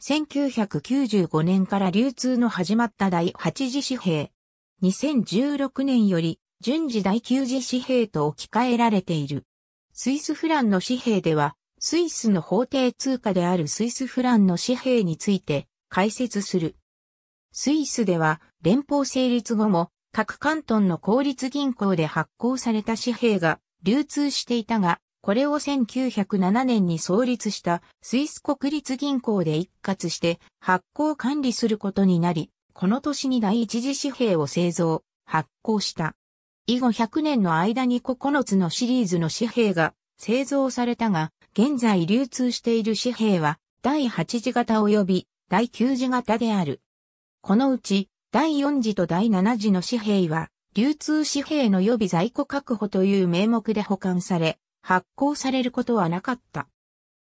1995年から流通の始まった第8次紙幣。2016年より順次第9次紙幣と置き換えられている。スイスフランの紙幣では、スイスの法定通貨であるスイスフランの紙幣について解説する。スイスでは連邦成立後も各関東の公立銀行で発行された紙幣が流通していたが、これを1907年に創立したスイス国立銀行で一括して発行管理することになり、この年に第一次紙幣を製造、発行した。以後100年の間に9つのシリーズの紙幣が製造されたが、現在流通している紙幣は第8次型及び第9次型である。このうち第4次と第7次の紙幣は流通紙幣の予備在庫確保という名目で保管され、発行されることはなかった。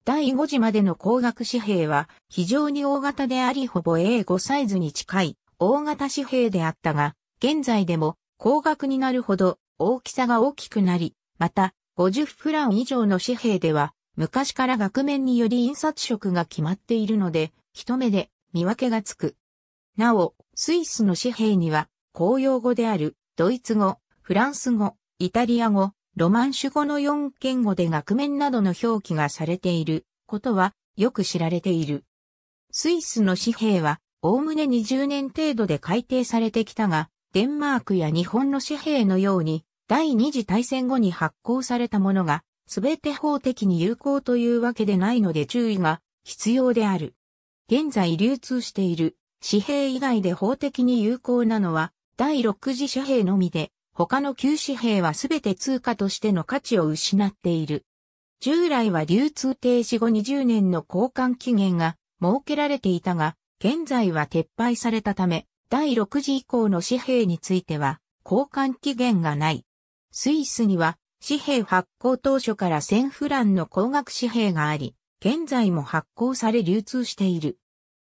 第5次までの高額紙幣は非常に大型でありほぼ A5 サイズに近い大型紙幣であったが、現在でも高額になるほど大きさが大きくなり、また50フラン以上の紙幣では昔から額面により印刷色が決まっているので、一目で見分けがつく。なお、スイスの紙幣には公用語であるドイツ語、フランス語、イタリア語、ロマンシュ語の4言語で額面などの表記がされていることはよく知られている。スイスの紙幣は、おおむね20年程度で改定されてきたが、デンマークや日本の紙幣のように、第二次大戦後に発行されたものが、すべて法的に有効というわけでないので注意が必要である。現在流通している紙幣以外で法的に有効なのは、第6次紙幣のみで、他の旧紙幣はすべて通貨としての価値を失っている。従来は流通停止後20年の交換期限が設けられていたが、現在は撤廃されたため、第6次以降の紙幣については交換期限がない。スイスには紙幣発行当初から1000フランの高額紙幣があり、現在も発行され流通している。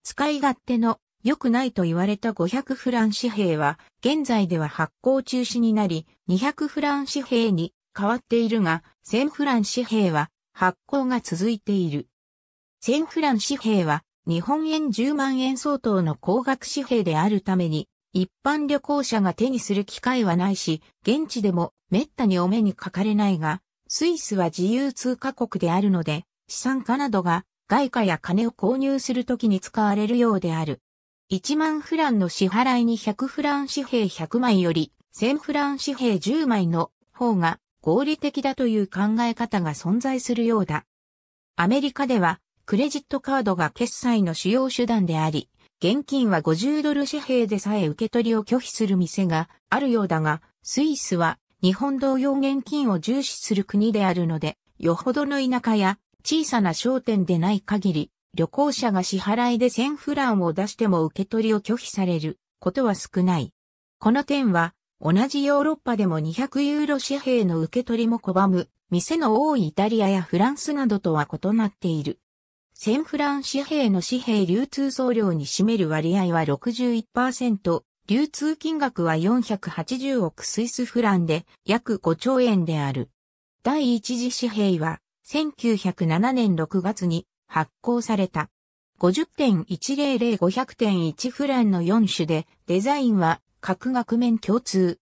使い勝手の良くないと言われた500フラン紙幣は、現在では発行中止になり、200フラン紙幣に変わっているが、1000フラン紙幣は発行が続いている。1000フラン紙幣は、日本円10万円相当の高額紙幣であるために、一般旅行者が手にする機会はないし、現地でも滅多にお目にかかれないが、スイスは自由通貨国であるので、資産家などが外貨や金を購入するときに使われるようである。1万フランの支払いに100フラン紙幣100枚より1000フラン紙幣10枚の方が合理的だという考え方が存在するようだ。アメリカではクレジットカードが決済の主要手段であり、現金は50ドル紙幣でさえ受け取りを拒否する店があるようだが、スイスは日本同様現金を重視する国であるので、よほどの田舎や小さな商店でない限り、旅行者が支払いで1000フランを出しても受け取りを拒否されることは少ない。この点は、同じヨーロッパでも200ユーロ紙幣の受け取りも拒む、店の多いイタリアやフランスなどとは異なっている。1000フラン紙幣の紙幣流通総量に占める割合は61%、流通金額は480億スイスフランで約5兆円である。第一次紙幣は1907年6月に発行された。50.100-500.1フランの4種で、デザインは各額面共通。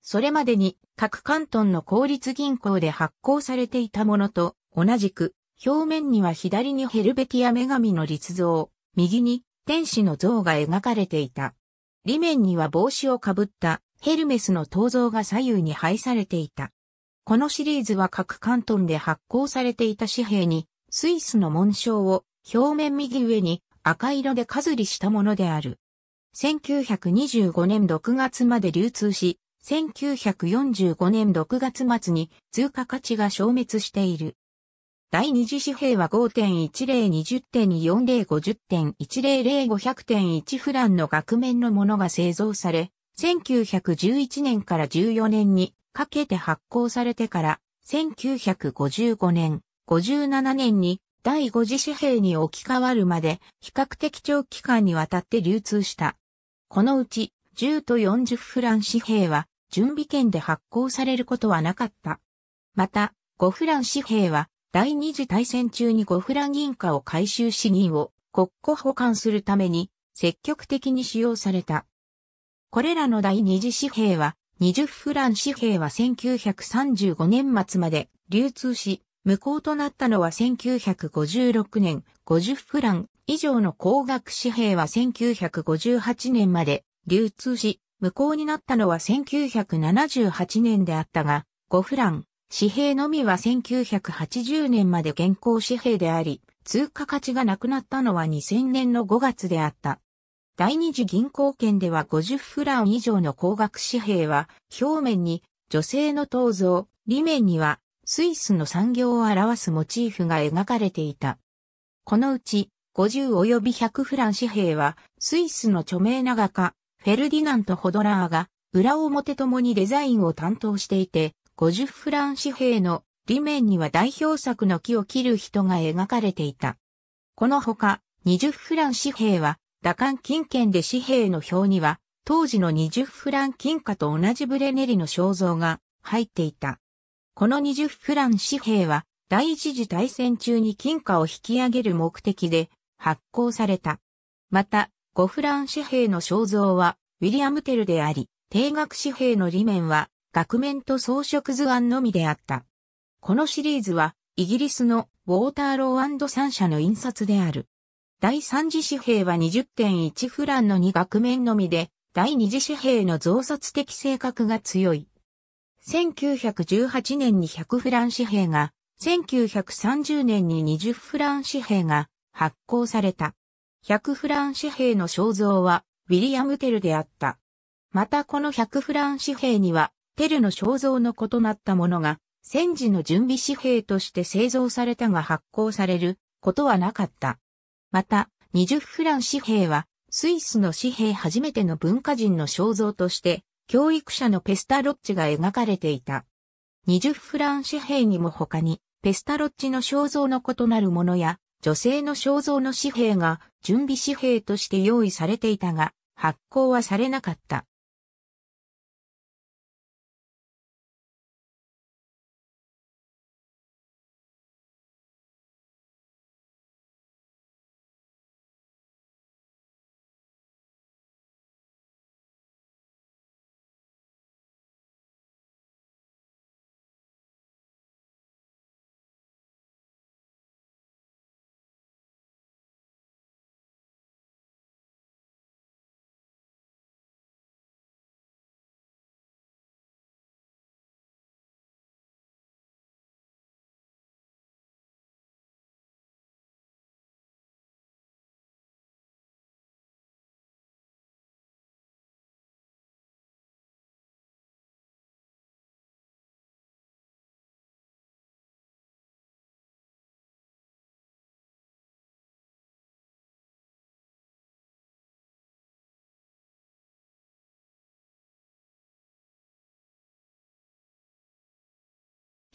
それまでに各関東の公立銀行で発行されていたものと同じく、表面には左にヘルベティア女神の立像、右に天使の像が描かれていた。裏面には帽子をかぶったヘルメスの銅像が左右に配されていた。このシリーズは各関東で発行されていた紙幣にスイスの紋章を表面右上に赤色で飾りしたものである。1925年6月まで流通し、1945年6月末に通貨価値が消滅している。第二次紙幣は5.1020.4050.100500.1フランの額面のものが製造され、1911年から14年にかけて発行されてから1955年、1957年に第5次紙幣に置き換わるまで比較的長期間にわたって流通した。このうち10と40フラン紙幣は準備券で発行されることはなかった。また、5フラン紙幣は第二次大戦中に5フラン銀貨を回収し銀を国庫保管するために積極的に使用された。これらの第二次紙幣は20フラン紙幣は1935年末まで流通し、無効となったのは1956年、50フラン以上の高額紙幣は1958年まで流通し、無効になったのは1978年であったが、5フラン紙幣のみは1980年まで現行紙幣であり、通貨価値がなくなったのは2000年の5月であった。第二次銀行券では50フラン以上の高額紙幣は、表面に女性の銅像、裏面にはスイスの産業を表すモチーフが描かれていた。このうち、50及び100フラン紙幣は、スイスの著名な画家、フェルディナント・ホドラーが、裏表ともにデザインを担当していて、50フラン紙幣の裏面には代表作の木を切る人が描かれていた。このほか、20フラン紙幣は、打艦金券で紙幣の表には、当時の20フラン金貨と同じブレネリの肖像が入っていた。この20フラン紙幣は第一次大戦中に金貨を引き上げる目的で発行された。また、5フラン紙幣の肖像はウィリアムテルであり、定額紙幣の裏面は額面と装飾図案のみであった。このシリーズはイギリスのウォーターロー3社の印刷である。第三次紙幣は20.1フランの2額面のみで、第二次紙幣の増刷的性格が強い。1918年に100フラン紙幣が、1930年に20フラン紙幣が発行された。100フラン紙幣の肖像は、ウィリアム・テルであった。またこの100フラン紙幣には、テルの肖像の異なったものが、戦時の準備紙幣として製造されたが発行されることはなかった。また、20フラン紙幣は、スイスの紙幣初めての文化人の肖像として教育者のペスタロッチが描かれていた。20フラン紙幣にも他に、ペスタロッチの肖像の異なるものや、女性の肖像の紙幣が準備紙幣として用意されていたが、発行はされなかった。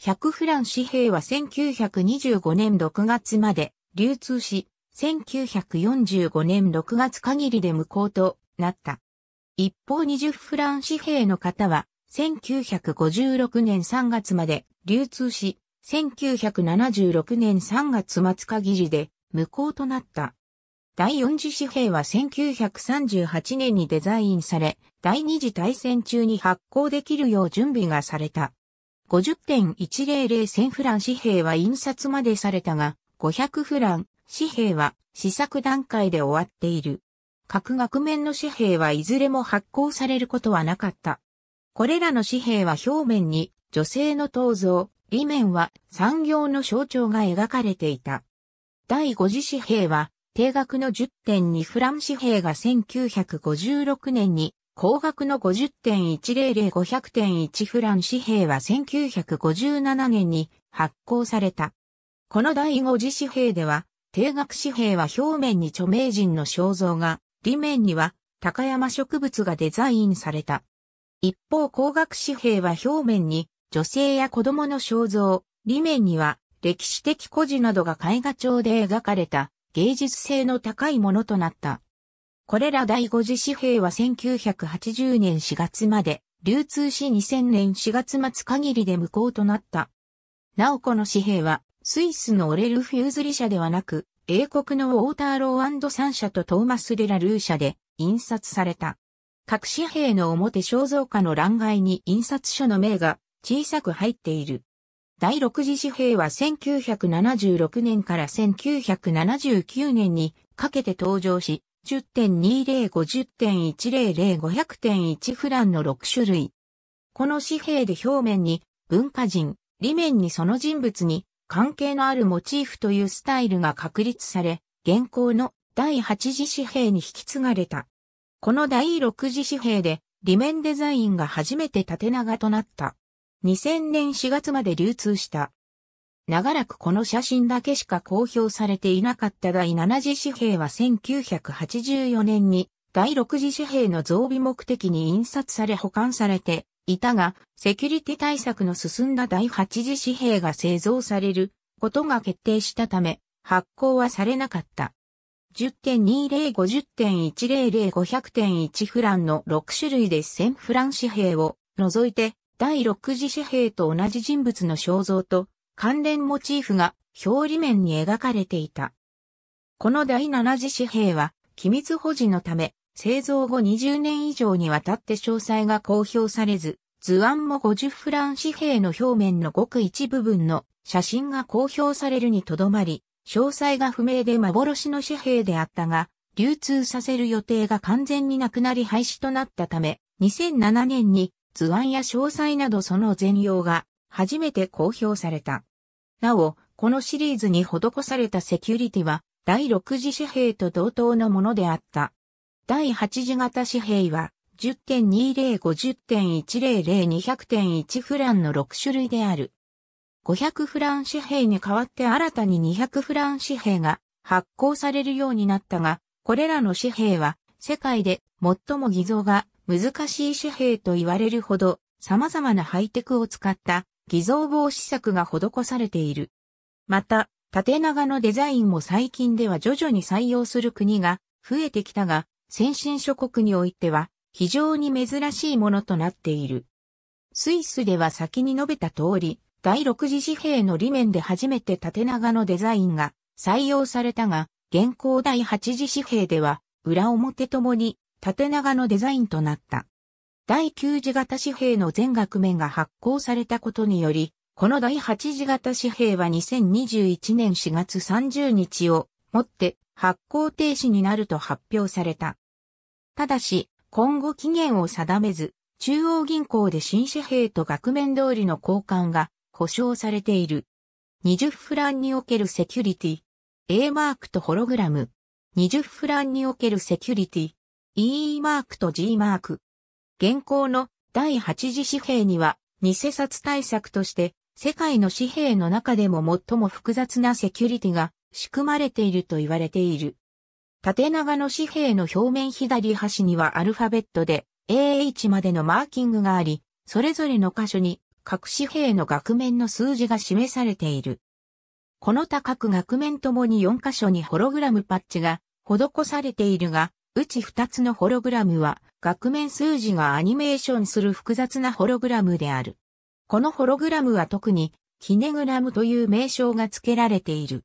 100フラン紙幣は1925年6月まで流通し、1945年6月限りで無効となった。一方20フラン紙幣の方は、1956年3月まで流通し、1976年3月末限りで無効となった。第4次紙幣は1938年にデザインされ、第2次大戦中に発行できるよう準備がされた。50.100千フラン紙幣は印刷までされたが、500フラン紙幣は試作段階で終わっている。各額面の紙幣はいずれも発行されることはなかった。これらの紙幣は表面に女性の銅像、裏面は産業の象徴が描かれていた。第5次紙幣は定額の10.2フラン紙幣が1956年に高額の50.100、500.1フラン紙幣は1957年に発行された。この第5次紙幣では、定額紙幣は表面に著名人の肖像が、裏面には高山植物がデザインされた。一方高額紙幣は表面に女性や子供の肖像、裏面には歴史的孤児などが絵画帳で描かれた芸術性の高いものとなった。これら第5次紙幣は1980年4月まで、流通し2000年4月末限りで無効となった。なおこの紙幣は、スイスのオレルフズリ社ではなく、英国のウォーターローサン社とトーマス・デラルー社で印刷された。各紙幣の表肖像下の欄外に印刷所の名が小さく入っている。第6次紙幣は1976年から1979年にかけて登場し、1 0 2 0 5 0 1 0 0 0 5 0 0 1フランの6種類。この紙幣で表面に文化人、裏面にその人物に関係のあるモチーフというスタイルが確立され、現行の第8次紙幣に引き継がれた。この第6次紙幣で、裏面デザインが初めて縦長となった。2000年4月まで流通した。長らくこの写真だけしか公表されていなかった第7次紙幣は1984年に第6次紙幣の増備目的に印刷され保管されていたが、セキュリティ対策の進んだ第8次紙幣が製造されることが決定したため、発行はされなかった。1 0 2 0 5 0 1 0 0 0 5 0 0 1フランの6種類で1000フラン紙幣を除いて、第6次紙幣と同じ人物の肖像と関連モチーフが表裏面に描かれていた。この第七次紙幣は、機密保持のため、製造後20年以上にわたって詳細が公表されず、図案も50フラン紙幣の表面のごく一部分の写真が公表されるにとどまり、詳細が不明で幻の紙幣であったが、流通させる予定が完全になくなり廃止となったため、2007年に図案や詳細などその全容が初めて公表された。なお、このシリーズに施されたセキュリティは、第6次紙幣と同等のものであった。第8次型紙幣は、1 0 2 0 5 0 1 0 0 2 0 0 1フランの6種類である。500フラン紙幣に代わって新たに200フラン紙幣が発行されるようになったが、これらの紙幣は世界で最も偽造が難しい紙幣と言われるほど様々なハイテクを使った偽造防止策が施されている。また、縦長のデザインも最近では徐々に採用する国が増えてきたが、先進諸国においては非常に珍しいものとなっている。スイスでは先に述べた通り、第6次紙幣の裏面で初めて縦長のデザインが採用されたが、現行第8次紙幣では裏表ともに縦長のデザインとなった。第9次型紙幣の全額面が発行されたことにより、この第8次型紙幣は2021年4月30日をもって発行停止になると発表された。ただし、今後期限を定めず、中央銀行で新紙幣と額面通りの交換が保証されている。20フランにおけるセキュリティ。A マークとホログラム。20フランにおけるセキュリティ。E マークと G マーク。現行の第8次紙幣には、偽札対策として、世界の紙幣の中でも最も複雑なセキュリティが仕組まれていると言われている。縦長の紙幣の表面左端にはアルファベットで AH までのマーキングがあり、それぞれの箇所に各紙幣の額面の数字が示されている。この他各額面ともに4箇所にホログラムパッチが施されているが、うち2つのホログラムは額面数字がアニメーションする複雑なホログラムである。このホログラムは特にキネグラムという名称が付けられている。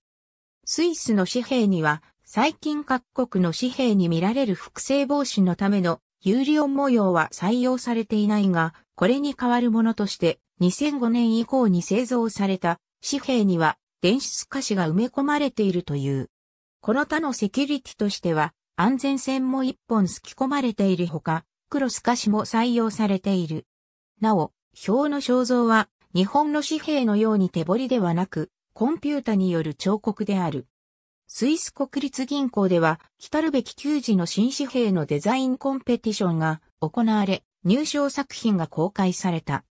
スイスの紙幣には最近各国の紙幣に見られる複製防止のためのユーリオン模様は採用されていないが、これに代わるものとして2005年以降に製造された紙幣には電子透かが埋め込まれているという。この他のセキュリティとしては安全線も一本すき込まれているほか、黒透かしも採用されている。なお、表の肖像は日本の紙幣のように手彫りではなく、コンピュータによる彫刻である。スイス国立銀行では、来るべき給時の新紙幣のデザインコンペティションが行われ、入賞作品が公開された。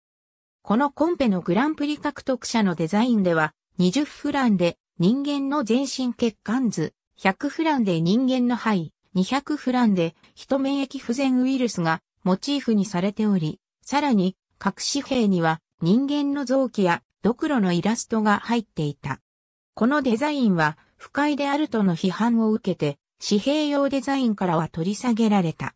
このコンペのグランプリ獲得者のデザインでは、20フランで人間の全身血管図、100フランで人間の肺、200フランで人免疫不全ウイルスがモチーフにされており、さらに各紙幣には人間の臓器やドクロのイラストが入っていた。このデザインは不快であるとの批判を受けて、紙幣用デザインからは取り下げられた。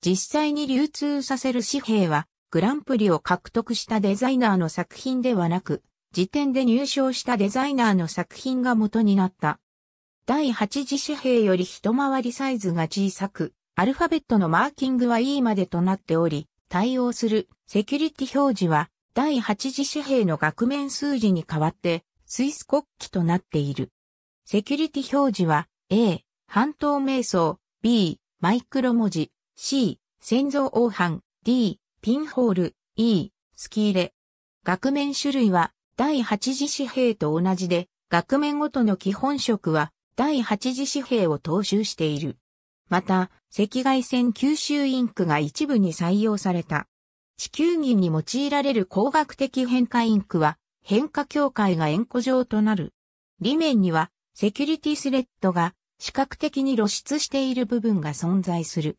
実際に流通させる紙幣は、グランプリを獲得したデザイナーの作品ではなく、時点で入賞したデザイナーの作品が元になった第8次紙幣より一回りサイズが小さく、アルファベットのマーキングは E までとなっており、対応するセキュリティ表示は第8次紙幣の額面数字に代わってスイス国旗となっている。セキュリティ表示は A、半透明層、B、マイクロ文字、C、先造黄斑、D、ピンホール、E、スキ入れ。額面種類は第8次紙幣と同じで、額面ごとの基本色は第8次紙幣を踏襲している。また、赤外線吸収インクが一部に採用された。地球儀に用いられる光学的変化インクは、変化境界が円弧状となる。裏面には、セキュリティスレッドが視覚的に露出している部分が存在する。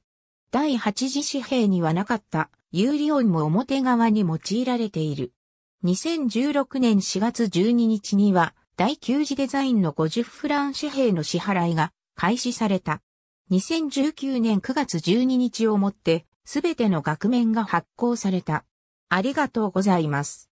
第8次紙幣にはなかった有利音も表側に用いられている。2016年4月12日には第9次デザインの50フラン紙幣の支払いが開始された。2019年9月12日をもって、すべての額面が発行された。ありがとうございます。